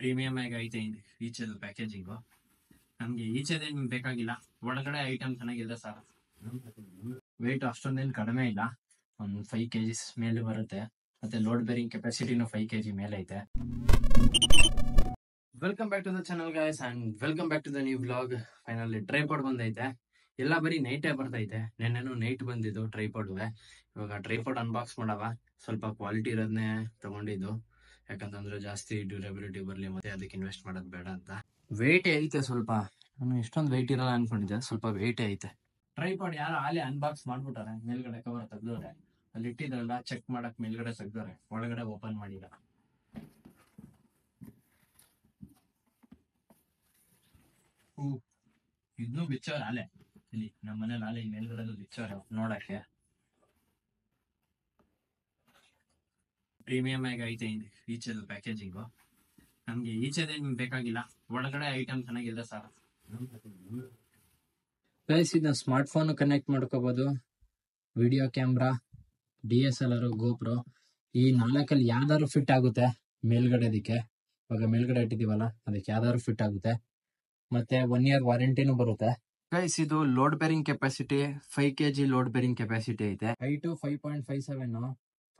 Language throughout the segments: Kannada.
ಪ್ರೀಮಿಯಂ ಆಗಿ ಐತೆ ಈಚೆದು ಪ್ಯಾಕೇಜಿಂಗು ನಮ್ಗೆ ಈಚೆದೇನು ಬೇಕಾಗಿಲ್ಲ ಒಳಗಡೆ ಐಟಮ್ ಚೆನ್ನಾಗಿಲ್ಲ ಸರ್ ವೆಯ್ಟ್ ಅಷ್ಟೊಂದೇನು ಕಡಿಮೆ ಇಲ್ಲ ಒಂದು ಫೈವ್ ಕೆ ಜಿಸ್ ಮೇಲೆ ಬರುತ್ತೆ ಮತ್ತೆ ಲೋಡ್ ಬೇರಿಂಗ್ ಕೆಪಾಸಿಟಿನೂ ಫೈವ್ ಕೆ ಜಿ ಮೇಲೆ ಐತೆ welcome back to the channel guys and welcome back to the new blog finally tripod ಬಂದೈತೆ ಎಲ್ಲ ಬರೀ ನೈಟೇ ಬರ್ತೈತೆ ನೆನ್ನೆನು ನೈಟ್ ಬಂದಿದ್ದು ಟ್ರೈಪಾಡ್ಗೆ ಇವಾಗ ಟ್ರೈಪಾಡ್ ಅನ್ಬಾಕ್ಸ್ ಮಾಡವ ಸ್ವಲ್ಪ ಕ್ವಾಲಿಟಿ ಇರೋದನ್ನೇ ತಗೊಂಡಿದ್ದು ಯಾಕಂತಂದ್ರೆ ಜಾಸ್ತಿ ಡ್ಯೂರಬಿಲಿಟಿ ಬರಲಿ ಮತ್ತೆ ಅದಕ್ಕೆ ಇನ್ವೆಸ್ಟ್ ಮಾಡೋದು ಬೇಡ ಅಂತ ವೆಯ್ಟ್ ಐತೆ ಸ್ವಲ್ಪ ನಾನು ಇಷ್ಟೊಂದು ವೆಯ್ಟ್ ಇರಲ್ಲ ಅನ್ಕೊಂಡಿದ್ದೆ ಸ್ವಲ್ಪ ವೆಯ್ಟ್ ಐತೆ ಟ್ರೈ ಮಾಡಿ ಯಾರು ಆಲೆ ಅನ್ಬಾಕ್ಸ್ ಮಾಡ್ಬಿಟ್ಟಾರೆ ಮೇಲ್ಗಡೆ ಕವರ್ ತೆಗ್ದವ್ರೆ ಅಲ್ಲಿ ಇಟ್ಟಿದ್ರಲ್ಲ ಚೆಕ್ ಮಾಡಕ್ ಮೇಲ್ಗಡೆ ತೆಗ್ದವ್ರೆ ಒಳಗಡೆ ಓಪನ್ ಮಾಡಿಲ್ಲ ಇದನ್ನೂ ಬಿಚ್ಚವ್ರ ಆಲೆ ಇಲ್ಲಿ ನಮ್ಮ ಮನೇಲಿ ಆಲೆ ಮೇಲ್ಗಡೆ ಬಿಚ್ಚವ್ರೆ ನೋಡಕ್ಕೆ ಪ್ರೀಮಿಯಂ ಆಗಿ ಐತೆ ಈಚೆದು ಪ್ಯಾಕೇಜಿಂಗು ನಮಗೆ ಏನ್ ಬೇಕಾಗಿಲ್ಲ ಒಳಗಡೆ ಐಟಮ್ ಚೆನ್ನಾಗಿದೆ ಸರ್ ಪ್ಲಸ್ ಇದನ್ನ ಸ್ಮಾರ್ಟ್ ಫೋನ್ ಕನೆಕ್ಟ್ ಮಾಡ್ಕೋಬಹುದು video camera D S L R GoPro ಈ ನಾಲ್ಕಲ್ಲಿ ಯಾವ್ದಾದ್ರು ಫಿಟ್ ಆಗುತ್ತೆ ಮೇಲ್ಗಡೆ ಅದಕ್ಕೆ ಇವಾಗ ಮೇಲ್ಗಡೆ ಇಟ್ಟಿದೀವಲ್ಲ ಅದಕ್ಕೆ ಯಾವ್ದಾದ್ರು ಫಿಟ್ ಆಗುತ್ತೆ ಮತ್ತೆ ಒನ್ ಇಯರ್ ವಾರಂಟಿನೂ ಬರುತ್ತೆ ಗೈಸ್ ಇದು load bearing capacity five K G load bearing capacity ಐತೆ two five point five seven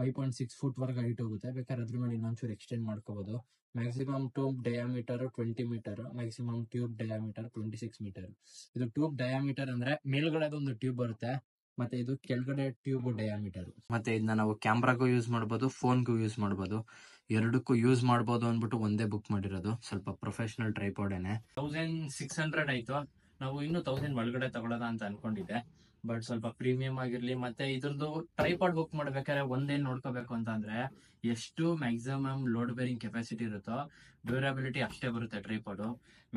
five point six foot ವರ್ಗ ಹೈಟ್ ಹೋಗುತ್ತೆ ಬೇಕಾದ್ರೆ ಅದ್ರ ಮೇಲೆ ಇನ್ನೊಂಚೂರು ಎಕ್ಸ್ಟೆಂಡ್ ಮಾಡ್ಕೋಬಹುದು maximum tube diameter twenty metre maximum tube diameter twenty six metre ಇದು ಟ್ಯೂಬ್ ಡಯಾಮೀಟರ್ ಅಂದ್ರೆ ಮೇಲ್ಗಡೆ ಒಂದು ಟ್ಯೂಬ್ ಬರುತ್ತೆ ಮತ್ತೆ ಇದು ಕೆಳಗಡೆ ಟ್ಯೂಬ್ ಡಯಾಮೀಟರ್ ಮತ್ತೆ ಇದನ್ನ ನಾವು ಕ್ಯಾಮ್ರಾಗೂ ಯೂಸ್ ಮಾಡ್ಬೋದು ಫೋನ್ಗೂ ಯೂಸ್ ಮಾಡ್ಬೋದು ಎರಡಕ್ಕೂ ಯೂಸ್ ಮಾಡ್ಬೋದು ಅಂದ್ಬಿಟ್ಟು ಒಂದೇ ಬುಕ್ ಮಾಡಿರೋದು ಸ್ವಲ್ಪ ಪ್ರೊಫೆಷನಲ್ ಟ್ರೈಪಾಡೇನೆ ತೌಸಂಡ್ ಸಿಕ್ಸ್ ಹಂಡ್ರೆಡ್ ಆಯ್ತು ನಾವು ಇನ್ನು ತೌಸಂಡ್ ಒಳಗಡೆ ತಗೊಳದ ಅಂತ ಅನ್ಕೊಂಡಿದ್ದೆ ಬಟ್ ಸ್ವಲ್ಪ ಪ್ರೀಮಿಯಂ ಆಗಿರ್ಲಿ ಮತ್ತೆ ಇದ್ರದ್ದು ಟ್ರೈಪಾಡ್ ಬುಕ್ ಮಾಡ್ಬೇಕಾದ್ರೆ ಒಂದೇನ್ ನೋಡ್ಕೋಬೇಕು ಅಂತ ಅಂದ್ರೆ ಎಷ್ಟು ಮ್ಯಾಕ್ಸಿಮಮ್ ಲೋಡ್ ಬೇರಿಂಗ್ ಕೆಪಾಸಿಟಿ ಇರುತ್ತೋ ಡ್ಯೂರಬಿಲಿಟಿ ಅಷ್ಟೇ ಬರುತ್ತೆ ಟ್ರೈಪಾಡ್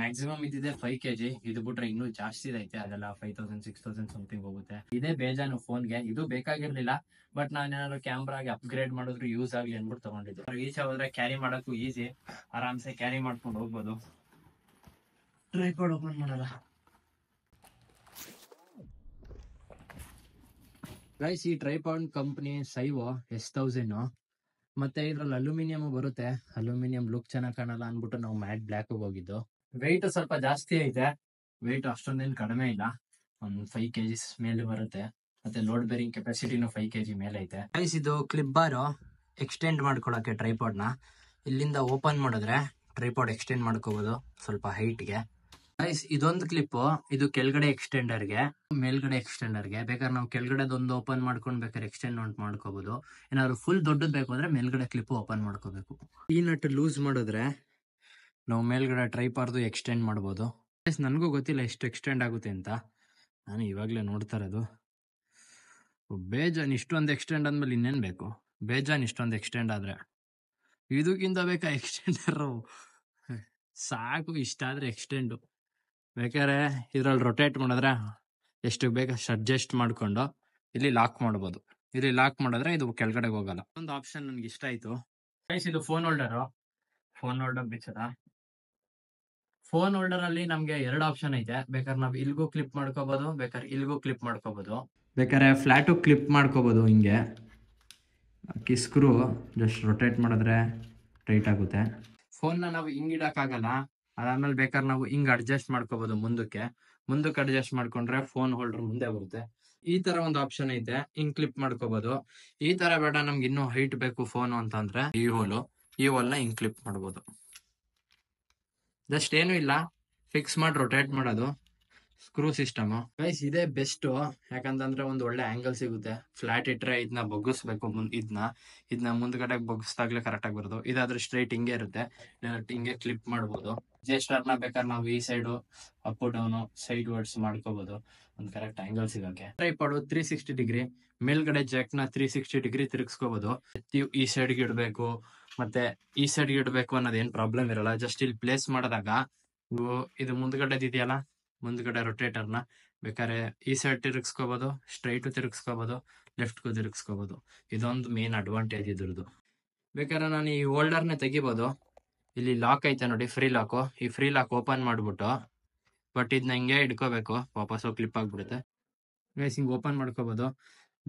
ಮ್ಯಾಕ್ಸಿಮಮ್ ಇದಿದೆ ಫೈವ್ ಕೆ ಜಿ ಇದು ಬಿಟ್ರೆ ಇನ್ನೂ ಜಾಸ್ತಿ ಐತೆ ಅದೆಲ್ಲ five thousand six thousand something ಹೋಗುತ್ತೆ ಇದೇ ಬೇಜಾನು ಫೋನ್ಗೆ ಇದು ಬೇಕಾಗಿರ್ಲಿಲ್ಲ ಬಟ್ ನಾನು ಏನಾದ್ರು ಕ್ಯಾಮ್ರಾಗೆ ಅಪ್ಗ್ರೇಡ್ ಮಾಡಿದ್ರು ಯೂಸ್ ಆಗ್ಲಿ ಅನ್ಬಿಟ್ಟು ತಗೊಂಡಿದ್ದೆ ಈಚೆ ಹೋದ್ರೆ ಕ್ಯಾರಿ ಮಾಡೋಕ್ಕೂ ಈಸಿ ಆರಾಮ್ಸೆ ಕ್ಯಾರಿ ಮಾಡ್ಕೊಂಡು ಹೋಗ್ಬೋದು ಟ್ರೈಪಾಡ್ ಓಪನ್ ಮಾಡಲ್ಲ ಗೈಸ್ ಈ ಟ್ರೈಪಾಂಡ್ ಕಂಪ್ನಿ ಸೈವೋ ಎಸ್ ತೌಸಂಡ್ ಮತ್ತೆ ಇದ್ರಲ್ಲಿ ಅಲ್ಯೂಮಿನಿಯಂ ಬರುತ್ತೆ ಅಲ್ಯೂಮಿನಿಯಂ ಲುಕ್ ಚೆನ್ನಾಗಿ ಕಾಣಲ್ಲ ಅನ್ಬಿಟ್ಟು ನಾವು ಮ್ಯಾಟ್ ಬ್ಲಾಕ್ ಹೋಗಿದ್ದು ವೆಯ್ಟ್ ಸ್ವಲ್ಪ ಜಾಸ್ತಿ ಐತೆ ವೆಯ್ಟ್ ಅಷ್ಟೊಂದೇನು ಕಡಿಮೆ ಇಲ್ಲ ಒಂದ್ ಫೈವ್ ಕೆಜಿಸ್ ಮೇಲೆ ಬರುತ್ತೆ ಮತ್ತೆ ಲೋಡ್ ಬೇರಿಂಗ್ ಕೆಪಾಸಿಟಿನ ಫೈವ್ ಕೆಜಿ ಮೇಲೆ ಐತೆ ಗೈಸ್ ಇದು ಕ್ಲಿಪ್ ಬಾರು ಎಕ್ಸ್ಟೆಂಡ್ ಮಾಡ್ಕೊಳಕ್ಕೆ ನ ಇಲ್ಲಿಂದ ಓಪನ್ ಮಾಡಿದ್ರೆ ಟ್ರೈಪಾಡ್ ಎಕ್ಸ್ಟೆಂಡ್ ಮಾಡ್ಕೋಬಹುದು ಸ್ವಲ್ಪ ಹೈಟ್ ಗೆ ಗೈಸ್ ಇದೊಂದು ಕ್ಲಿಪ್ ಇದು ಕೆಳಗಡೆ ಎಕ್ಸ್ಟೆಂಡರ್ ಗೆ ಮೇಲ್ಗಡೆ ಎಕ್ಸ್ಟೆಂಡರ್ ಗೆ ಬೇಕಾದ್ರೆ ನಾವು ಕೆಳಗಡೆ ಒಂದು ಓಪನ್ ಮಾಡ್ಕೊಂಡು ಬೇಕಾದ್ರೆ ಎಕ್ಸ್ಟೆಂಡ್ ನೋಟ್ ಮಾಡ್ಕೋಬಹುದು ಏನಾದ್ರು ಫುಲ್ ದೊಡ್ಡದು ಬೇಕು ಅಂದ್ರೆ ಮೇಲ್ಗಡೆ ಕ್ಲಿಪ್ ಓಪನ್ ಮಾಡ್ಕೋಬೇಕು ಈ ನಟ್ ಲೂಸ್ ಮಾಡಿದ್ರೆ ನಾವು ಮೇಲ್ಗಡೆ ಟ್ರೈ ಪಾರ್ದು ಎಕ್ಸ್ಟೆಂಡ್ ಮಾಡ್ಬೋದು ನನಗೂ ಗೊತ್ತಿಲ್ಲ ಎಷ್ಟು ಎಕ್ಸ್ಟೆಂಡ್ ಆಗುತ್ತೆ ಅಂತ ನಾನು ಇವಾಗಲೇ ನೋಡ್ತಾ ಇರೋದು ಬೇಜಾನ್ ಇಷ್ಟೊಂದು ಎಕ್ಸ್ಟೆಂಡ್ ಅಂದ್ಮೇಲೆ ಇನ್ನೇನು ಬೇಕು ಬೇಜಾನ್ ಇಷ್ಟೊಂದು ಎಕ್ಸ್ಟೆಂಡ್ ಆದರೆ ಇದಕ್ಕಿಂತ ಬೇಕಾ ಎಕ್ಸ್ಟೆಂಡರು ಸಾಕು ಇಷ್ಟ ಆದರೆ ಎಕ್ಸ್ಟೆಂಡು ಬೇಕಾದ್ರೆ ಇದ್ರಲ್ಲಿ ರೊಟೇಟ್ ಮಾಡಿದ್ರೆ ಎಷ್ಟು ಬೇಗ ಅಡ್ಜಸ್ಟ್ ಮಾಡಿಕೊಂಡು ಇಲ್ಲಿ ಲಾಕ್ ಮಾಡ್ಬೋದು ಇಲ್ಲಿ ಲಾಕ್ ಮಾಡಿದ್ರೆ ಇದು ಕೆಳಗಡೆ ಹೋಗಲ್ಲ ಒಂದು ಆಪ್ಷನ್ ನನಗೆ ಇಷ್ಟ ಆಯ್ತು ಇದು ಫೋನ್ ಹೋಲ್ಡರ್ ಫೋನ್ ಹೋಲ್ಡರ್ ಬಿಚ್ಚದ ಫೋನ್ ಹೋಲ್ಡರ್ ಅಲ್ಲಿ ನಮ್ಗೆ ಎರಡು ಆಪ್ಷನ್ ಐತೆ ಬೇಕಾದ್ರೆ ನಾವು ಇಲ್ಗೂ ಕ್ಲಿಪ್ ಮಾಡ್ಕೋಬಹುದು ಬೇಕಾದ್ರೆ ಇಲ್ಗೂ ಕ್ಲಿಪ್ ಮಾಡ್ಕೋಬಹುದು ಬೇಕಾದ್ರೆ ಫ್ಲಾಟು ಕ್ಲಿಪ್ ಮಾಡ್ಕೋಬಹುದು ಹಿಂಗೆ ಕಿಸ್ಕ್ರೂ ಜಸ್ಟ್ ರೊಟೇಟ್ ಮಾಡಿದ್ರೆ ಟೈಟ್ ಆಗುತ್ತೆ ಫೋನ್ನ ನಾವು ಹಿಂಗಿಡಕ್ಕಾಗಲ್ಲ ಅದಾದ್ಮೇಲೆ ಬೇಕಾದ್ರೆ ನಾವು ಹಿಂಗ್ ಅಡ್ಜಸ್ಟ್ ಮಾಡ್ಕೋಬಹುದು ಮುಂದಕ್ಕೆ ಮುಂದಕ್ಕೆ ಅಡ್ಜಸ್ಟ್ ಮಾಡ್ಕೊಂಡ್ರೆ ಫೋನ್ ಹೋಲ್ಡರ್ ಮುಂದೆ ಬರುತ್ತೆ ಈ ತರ ಒಂದು ಆಪ್ಷನ್ ಐತೆ ಹಿಂಗ್ ಕ್ಲಿಪ್ ಮಾಡ್ಕೋಬಹುದು ಈ ತರ ಬೇಡ ನಮ್ಗೆ ಇನ್ನೂ ಹೈಟ್ ಬೇಕು ಫೋನ್ ಅಂತಂದ್ರೆ ಅಂದ್ರೆ ಈ ಹೋಲು ಈ ಹೋಲ್ ನ ಹಿಂಗ್ ಕ್ಲಿಪ್ ಮಾಡ್ಬೋದು ಜಸ್ಟ್ ಏನು ಇಲ್ಲ ಫಿಕ್ಸ್ ಮಾಡಿ ರೊಟೇಟ್ ಮಾಡೋದು ಸ್ಕ್ರೂ ಸಿಸ್ಟಮ್ ಗೈಸ್ ಇದೇ ಬೆಸ್ಟ್ ಯಾಕಂತಂದ್ರೆ ಒಂದು ಒಳ್ಳೆ ಆಂಗಲ್ ಸಿಗುತ್ತೆ ಫ್ಲಾಟ್ ಇಟ್ರೆ ಇದನ್ನ ಬಗ್ಗಿಸ್ಬೇಕು ಮುಂದ್ ಇದನ್ನ ಇದನ್ನ ಮುಂದ್ಗಡೆ ಬಗ್ಗಿಸ್ದಾಗ್ಲೇ ಕರೆಕ್ಟ್ ಆಗಿ ಬರೋದು ಇದಾದ್ರೆ ಸ್ಟ್ರೈಟ್ ಹಿಂಗೆ ಇರುತ್ತೆ ಡೈರೆಕ್ಟ್ ಹಿಂಗೆ ಕ್ಲಿಪ್ ಮಾಡ್ಬೋದು ಜೆ ನ ಬೇಕಾದ್ರೆ ನಾವು ಈ side up down sidewards ಮಾಡ್ಕೋಬಹುದು ಒಂದು ಕರೆಕ್ಟ್ ಆಂಗಲ್ ಸಿಗೋಕೆ ಟ್ರೈಪಾಡು ತ್ರೀ ಸಿಕ್ಸ್ಟಿ ಡಿಗ್ರಿ ಮೇಲ್ಗಡೆ ನ ತ್ರೀ ಸಿಕ್ಸ್ಟಿ ಡಿಗ್ರಿ ತಿರುಗಿಸ್ಕೋಬಹುದು ಈ ಗೆ ಇಡಬೇಕು ಮತ್ತೆ ಈ ಗೆ ಇಡಬೇಕು ಅನ್ನೋದೇನ್ ಪ್ರಾಬ್ಲಮ್ ಇರಲ್ಲ ಜಸ್ಟ್ ಇಲ್ಲಿ ಪ್ಲೇಸ್ ಮಾಡಿದಾಗ ಇದು ಮುಂದ್ಗಡೆದಿದೆಯಲ್ಲ ಮುಂದ್ಗಡೆ ರೊಟೇಟರ್ನ ಬೇಕಾದ್ರೆ ಈ ಸೈಡ್ ತಿರುಗಿಸ್ಕೋಬೋದು ಸ್ಟ್ರೈಟು ತಿರುಗಿಸ್ಕೋಬೋದು ಲೆಫ್ಟ್ಗೂ ತಿರುಗಿಸ್ಕೋಬೋದು ಇದೊಂದು ಮೇನ್ ಅಡ್ವಾಂಟೇಜ್ ಇದ್ರದ್ದು ಬೇಕಾದ್ರೆ ನಾನು ಈ ಹೋಲ್ಡರ್ನೇ ತೆಗಿಬೋದು ಇಲ್ಲಿ ಲಾಕ್ ಐತೆ ನೋಡಿ ಫ್ರೀ ಲಾಕು ಈ ಫ್ರೀ ಲಾಕ್ ಓಪನ್ ಮಾಡಿಬಿಟ್ಟು ಬಟ್ ಇದನ್ನ ಹಿಂಗೆ ಇಟ್ಕೋಬೇಕು ವಾಪಸ್ಸು ಕ್ಲಿಪ್ ಆಗಿಬಿಡುತ್ತೆ ಗೈಸ್ ಹಿಂಗೆ ಓಪನ್ ಮಾಡ್ಕೋಬೋದು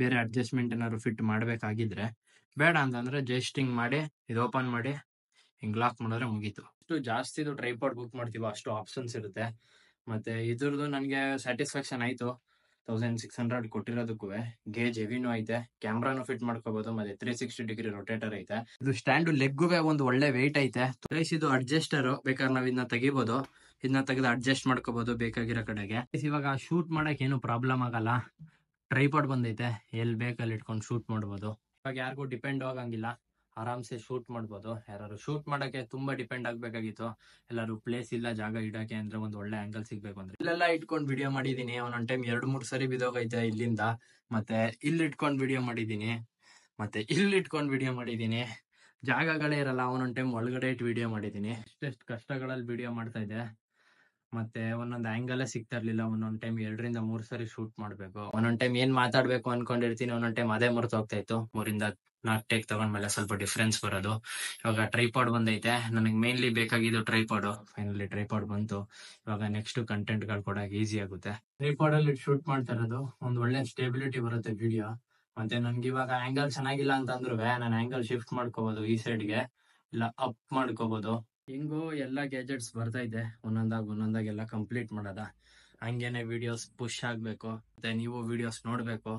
ಬೇರೆ ಅಡ್ಜಸ್ಟ್ಮೆಂಟ್ ಏನಾದ್ರು ಫಿಟ್ ಮಾಡಬೇಕಾಗಿದ್ರೆ ಬೇಡ ಅಂತಂದ್ರೆ ಜಸ್ಟ್ ಹಿಂಗ್ ಮಾಡಿ ಇದು ಓಪನ್ ಮಾಡಿ ಹಿಂಗೆ ಲಾಕ್ ಮಾಡಿದ್ರೆ ಮುಗೀತು ಅಷ್ಟು ಜಾಸ್ತಿ ಟ್ರೈಪಾಡ್ ಬುಕ್ ಮಾಡ್ತೀವೋ ಅಷ್ಟು ಆಪ್ಷನ್ಸ್ ಇರುತ್ತೆ ಮತ್ತೆ ಇದ್ರದ್ದು ನನಗೆ ಸ್ಯಾಟಿಸ್ಫ್ಯಾಕ್ಷನ್ ಆಯ್ತು ತೌಸಂಡ್ ಸಿಕ್ಸ್ ಹಂಡ್ರೆಡ್ ಕೊಟ್ಟಿರೋದಕ್ಕೂ ಗೇಜ್ ಹೆವಿನೂ ಐತೆ ಕ್ಯಾಮ್ರಾನು ಫಿಟ್ ಮಾಡ್ಕೋಬಹುದು ಮತ್ತೆ ತ್ರೀ ಸಿಕ್ಸ್ಟಿ ಡಿಗ್ರಿ ರೊಟೇಟರ್ ಐತೆ ಇದು ಸ್ಟ್ಯಾಂಡ್ ಲೆಗ್ಗುವೆ ಒಂದು ಒಳ್ಳೆ ವೆಯ್ಟ್ ಐತೆ ಪ್ಲೇಸ್ ಇದು ಅಡ್ಜಸ್ಟರ್ ಬೇಕಾದ್ರೆ ನಾವ್ ಇದನ್ನ ತೆಗಿಬಹುದು ಇದನ್ನ ತೆಗೆದು ಅಡ್ಜಸ್ಟ್ ಮಾಡ್ಕೋಬಹುದು ಬೇಕಾಗಿರೋ ಕಡೆಗೆ ಇವಾಗ ಶೂಟ್ ಮಾಡಕ್ ಏನು ಪ್ರಾಬ್ಲಮ್ ಆಗಲ್ಲ ಟ್ರೈಪಾಡ್ ಬಂದೈತೆ ಎಲ್ಲಿ ಬೇಕಲ್ಲಿ ಇಟ್ಕೊಂಡು ಶೂಟ್ ಮಾಡ್ಬೋದು ಇವಾಗ ಯಾರಿಗೂ ಡಿಪೆಂಡ್ ಆಗಂಗಿಲ್ಲ ಆರಾಮ್ಸೆ ಶೂಟ್ ಮಾಡ್ಬೋದು ಯಾರು ಶೂಟ್ ಮಾಡಕ್ಕೆ ತುಂಬಾ ಡಿಪೆಂಡ್ ಆಗ್ಬೇಕಾಗಿತ್ತು ಎಲ್ಲಾರು ಪ್ಲೇಸ್ ಇಲ್ಲ ಜಾಗ ಇಡಕ್ಕೆ ಅಂದ್ರೆ ಒಂದ್ ಒಳ್ಳೆ ಆಂಗಲ್ ಸಿಗ್ಬೇಕು ಅಂದ್ರೆ ಇಲ್ಲೆಲ್ಲ ಇಟ್ಕೊಂಡ್ ವಿಡಿಯೋ ಮಾಡಿದೀನಿ ಒಂದೊಂದ್ ಟೈಮ್ ಎರಡ್ ಮೂರ್ ಸರಿ ಬಿದೋಗೈತೆ ಇಲ್ಲಿಂದ ಮತ್ತೆ ಇಲ್ಲಿ ಇಟ್ಕೊಂಡ್ ವಿಡಿಯೋ ಮಾಡಿದೀನಿ ಮತ್ತೆ ಇಲ್ಲಿ ಇಟ್ಕೊಂಡ್ ವಿಡಿಯೋ ಮಾಡಿದೀನಿ ಜಾಗಗಳೇ ಇರಲ್ಲ ಒಂದೊಂದ್ ಟೈಮ್ ಒಳಗಡೆ ಇಟ್ಟು ವಿಡಿಯೋ ಮಾಡಿದೀನಿ ಎಷ್ಟೆಷ್ಟು ಕಷ್ಟಗಳಲ್ಲಿ ವಿಡಿಯೋ ಮಾಡ್ತಾ ಇದೆ ಮತ್ತೆ ಒಂದೊಂದ್ ಆಂಗಲ್ ಸಿಗ್ತಾ ಇರ್ಲಿಲ್ಲ ಒಂದೊಂದ್ ಟೈಮ್ ಎರಡರಿಂದ ಮೂರ್ ಸರಿ ಶೂಟ್ ಮಾಡ್ಬೇಕು ಒಂದೊಂದ್ ಟೈಮ್ ಏನ್ ಮಾತಾಡ್ಬೇಕು ಅನ್ಕೊಂಡಿರ್ತೀನಿ ಒಂದೊಂದ್ ಟೈಮ್ ಅದೇ ಮರೆತು ಹೋಗ್ತಾ ಇತ್ತು ಮೂರಿಂದ ನಾಕ್ ಟೇಕ್ ತಗೊಂಡ್ಮೇಲೆ ಸ್ವಲ್ಪ ಡಿಫ್ರೆನ್ಸ್ ಬರೋದು ಇವಾಗ ಟ್ರೈಪಾಡ್ ಬಂದೈತೆ ನನಗೆ ಮೇನ್ಲಿ ಬೇಕಾಗಿದ್ದು ಟ್ರೈಪಾಡ್ ಫೈನಲಿ ಟ್ರೈಪಾಡ್ ಬಂತು ಇವಾಗ ನೆಕ್ಸ್ಟ್ ಕಂಟೆಂಟ್ ಗಳು ಕೂಡ ಈಸಿ ಆಗುತ್ತೆ ಟ್ರೈಪಾಡ್ ಅಲ್ಲಿ ಶೂಟ್ ಮಾಡ್ತಾ ಇರೋದು ಒಂದ್ ಒಳ್ಳೆ ಸ್ಟೇಬಿಲಿಟಿ ಬರುತ್ತೆ ವಿಡಿಯೋ ಮತ್ತೆ ನನ್ಗೆ ಇವಾಗ ಆಂಗಲ್ ಚೆನ್ನಾಗಿಲ್ಲ ಅಂತ ಅಂದ್ರು ನಾನು ಆಂಗಲ್ ಶಿಫ್ಟ್ ಮಾಡ್ಕೋಬಹುದು ಈ ಸೈಡ್ಗೆ ಇಲ್ಲ ಅಪ್ ಮಾಡ್ಕೋಬಹುದು ಹಿಂಗು ಎಲ್ಲ ಗ್ಯಾಜೆಟ್ಸ್ ಬರ್ತಾ ಇದೆ ಒಂದೊಂದಾಗಿ ಒಂದೊಂದಾಗಿ ಎಲ್ಲ ಕಂಪ್ಲೀಟ್ ಮಾಡದ ಹಂಗೇನೆ ವಿಡಿಯೋಸ್ ಪುಷ್ ಆಗಬೇಕು ಮತ್ತೆ ನೀವು ವಿಡಿಯೋಸ್ ನೋಡ್ಬೇಕು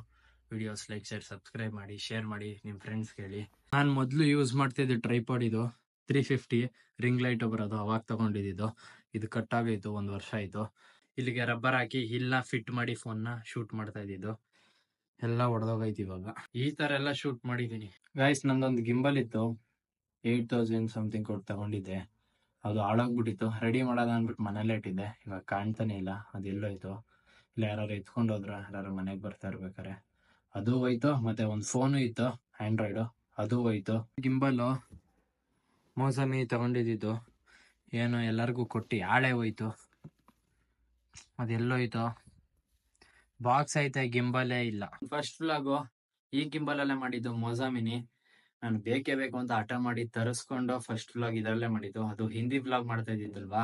ವಿಡಿಯೋಸ್ ಲೈಕ್ ಶೇರ್ ಸಬ್ಸ್ಕ್ರೈಬ್ ಮಾಡಿ ಶೇರ್ ಮಾಡಿ ನಿಮ್ಮ ಫ್ರೆಂಡ್ಸ್ ಹೇಳಿ ನಾನು ಮೊದಲು ಯೂಸ್ ಇದ್ದೆ ಟ್ರೈಪಾಡ್ ಇದು ತ್ರೀ ಫಿಫ್ಟಿ ರಿಂಗ್ ಲೈಟ್ ಬರೋದು ಅವಾಗ ತಗೊಂಡಿದ್ದು ಇದು ಕಟ್ ಆಗೋಯ್ತು ಒಂದು ವರ್ಷ ಆಯ್ತು ಇಲ್ಲಿಗೆ ರಬ್ಬರ್ ಹಾಕಿ ಇಲ್ಲ ಫಿಟ್ ಮಾಡಿ ಫೋನ್ ನ ಶೂಟ್ ಮಾಡ್ತಾ ಇದ್ದಿದ್ದು ಎಲ್ಲ ಹೊಡೆದೋಗೈತಿ ಇವಾಗ ಈ ತರ ಎಲ್ಲ ಶೂಟ್ ಮಾಡಿದ್ದೀನಿ ಗಾಯ್ಸ್ ನಂದೊಂದು ಗಿಂಬಲ್ ಇತ್ತು ಏಟ್ ತೌಸಂಡ್ ಸಮಥಿಂಗ್ ಕೊಟ್ಟು ತಗೊಂಡಿದ್ದೆ ಅದು ಹಾಳಾಗ್ಬಿಟ್ಟಿತ್ತು ರೆಡಿ ಮಾಡೋದ ಅಂದ್ಬಿಟ್ಟು ಮನೇಲೇ ಇಟ್ಟಿದ್ದೆ ಇವಾಗ ಕಾಣ್ತಾನೆ ಇಲ್ಲ ಅದು ಎಲ್ಲೋಯ್ತು ಇಲ್ಲ ಯಾರು ಎತ್ಕೊಂಡು ಹೋದ್ರು ಯಾರು ಮನೆಗೆ ಬರ್ತಾ ಇರ್ಬೇಕಾರೆ ಅದು ಹೋಯ್ತು ಮತ್ತೆ ಒಂದು ಫೋನು ಇತ್ತು ಆಂಡ್ರಾಯ್ಡು ಅದು ಹೋಯ್ತು ಗಿಂಬಲು ಮೋಸಮಿ ತಗೊಂಡಿದ್ದು ಏನು ಎಲ್ಲರಿಗೂ ಕೊಟ್ಟು ಹಾಳೆ ಹೋಯ್ತು ಅದೆಲ್ಲೋಯ್ತು ಬಾಕ್ಸ್ ಐತೆ ಗಿಂಬಲೇ ಇಲ್ಲ ಫಸ್ಟ್ ಫ್ಲಾಗು ಈ ಗಿಂಬಲಲ್ಲೇ ಮಾಡಿದ್ದು ಮೊಸಾಮಿನಿ ನಾನು ಬೇಕೇ ಬೇಕು ಅಂತ ಹಠ ಮಾಡಿ ತರಿಸ್ಕೊಂಡು ಫಸ್ಟ್ ವ್ಲಾಗ್ ಇದರಲ್ಲೇ ಮಾಡಿದ್ದು ಅದು ಹಿಂದಿ ವ್ಲಾಗ್ ಮಾಡ್ತಾ ಇದ್ದಿದ್ದಲ್ವಾ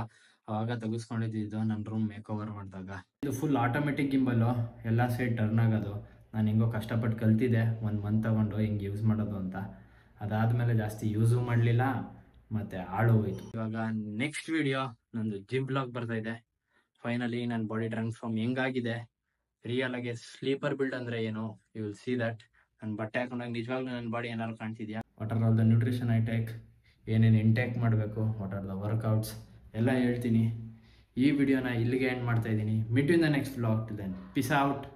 ಅವಾಗ ತೆಗಿಸ್ಕೊಂಡಿದ್ದು ನನ್ನ ರೂಮ್ ಮೇಕ್ ಓವರ್ ಮಾಡಿದಾಗ ಇದು ಫುಲ್ ಆಟೋಮೆಟಿಕ್ ಗಿಂಬಲ್ಲು ಎಲ್ಲ ಸೈಡ್ ಟರ್ನ್ ಆಗೋದು ನಾನು ಹೆಂಗೋ ಕಷ್ಟಪಟ್ಟು ಕಲ್ತಿದ್ದೆ ಒಂದು ಮಂತ್ ತಗೊಂಡು ಹಿಂಗೆ ಯೂಸ್ ಮಾಡೋದು ಅಂತ ಅದಾದಮೇಲೆ ಜಾಸ್ತಿ ಯೂಸು ಮಾಡಲಿಲ್ಲ ಮತ್ತೆ ಹಾಳು ಹೋಯ್ತು ಇವಾಗ ನೆಕ್ಸ್ಟ್ ವಿಡಿಯೋ ನಂದು ಜಿಮ್ ಬ್ಲಾಗ್ ಬರ್ತಾ ಇದೆ ಫೈನಲಿ ನನ್ನ ಬಾಡಿ ಟ್ರಾನ್ಸ್ಫಾರ್ಮ್ ಹೆಂಗಾಗಿದೆ ರಿಯಲ್ ಆಗಿ ಸ್ಲೀಪರ್ ಬಿಲ್ಡ್ ಅಂದರೆ ಏನು ಯು ವಿಲ್ ಸಿ ದಟ್ ನನ್ನ ಬಟ್ಟೆ ಹಾಕೊಂಡಾಗ ನಿಜವಾಗ್ಲೂ ನನ್ನ ಬಾಡಿ ಏನಾದ್ರು ಕಾಣ್ತಿದ್ಯಾ what are all the nutrition ಐಟೆಕ್ ಏನೇನು ಇಂಟೇಕ್ ಮಾಡಬೇಕು ವಾಟ್ ಆರ್ ದ ವರ್ಕೌಟ್ಸ್ ಎಲ್ಲ ಹೇಳ್ತೀನಿ ಈ ವಿಡಿಯೋನ ಇಲ್ಲಿಗೆ ಎಂಡ್ ಮಾಡ್ತಾ ಇದ್ದೀನಿ meet in the next blog to then peace out